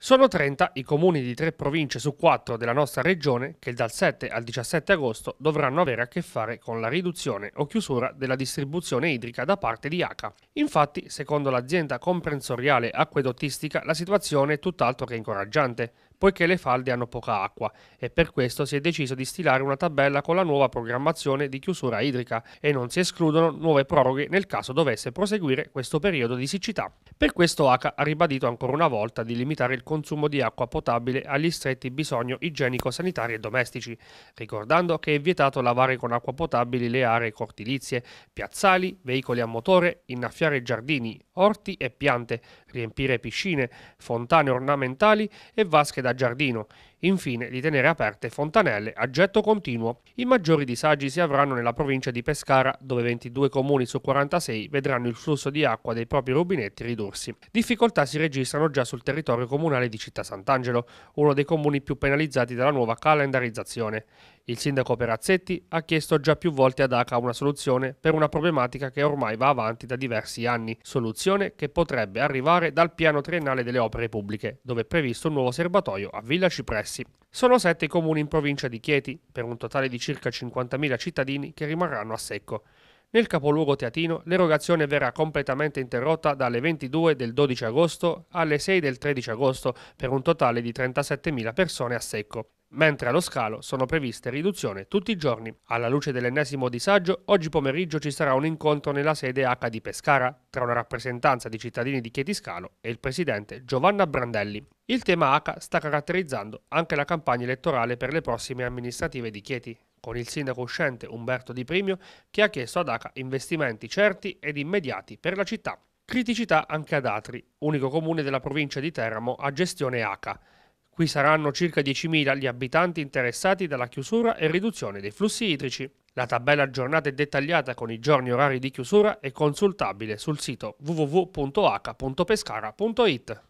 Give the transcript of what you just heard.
Sono 30 i comuni di tre province su quattro della nostra regione che dal 7 al 17 agosto dovranno avere a che fare con la riduzione o chiusura della distribuzione idrica da parte di ACA. Infatti, secondo l'azienda comprensoriale acquedottistica, la situazione è tutt'altro che incoraggiante poiché le falde hanno poca acqua e per questo si è deciso di stilare una tabella con la nuova programmazione di chiusura idrica e non si escludono nuove proroghe nel caso dovesse proseguire questo periodo di siccità. Per questo ACA ha ribadito ancora una volta di limitare il consumo di acqua potabile agli stretti bisogni igienico-sanitari e domestici, ricordando che è vietato lavare con acqua potabile le aree cortilizie, piazzali, veicoli a motore, innaffiare giardini, orti e piante, riempire piscine, fontane ornamentali e vasche da da giardino Infine, di tenere aperte fontanelle a getto continuo. I maggiori disagi si avranno nella provincia di Pescara, dove 22 comuni su 46 vedranno il flusso di acqua dei propri rubinetti ridursi. Difficoltà si registrano già sul territorio comunale di Città Sant'Angelo, uno dei comuni più penalizzati dalla nuova calendarizzazione. Il sindaco Perazzetti ha chiesto già più volte ad ACA una soluzione per una problematica che ormai va avanti da diversi anni, soluzione che potrebbe arrivare dal piano triennale delle opere pubbliche, dove è previsto un nuovo serbatoio a Villa Cipresti complessi. Sono sette i comuni in provincia di Chieti, per un totale di circa 50.000 cittadini che rimarranno a secco. Nel capoluogo teatino l'erogazione verrà completamente interrotta dalle 22 del 12 agosto alle 6 del 13 agosto per un totale di 37.000 persone a secco mentre allo scalo sono previste riduzioni tutti i giorni. Alla luce dell'ennesimo disagio, oggi pomeriggio ci sarà un incontro nella sede H di Pescara tra una rappresentanza di cittadini di Chietiscalo e il presidente Giovanna Brandelli. Il tema H sta caratterizzando anche la campagna elettorale per le prossime amministrative di Chieti con il sindaco uscente Umberto Di Primio che ha chiesto ad ACA investimenti certi ed immediati per la città. Criticità anche ad Atri, unico comune della provincia di Teramo a gestione ACA. Qui saranno circa 10.000 gli abitanti interessati dalla chiusura e riduzione dei flussi idrici. La tabella aggiornata e dettagliata con i giorni orari di chiusura è consultabile sul sito www.h.pescara.it.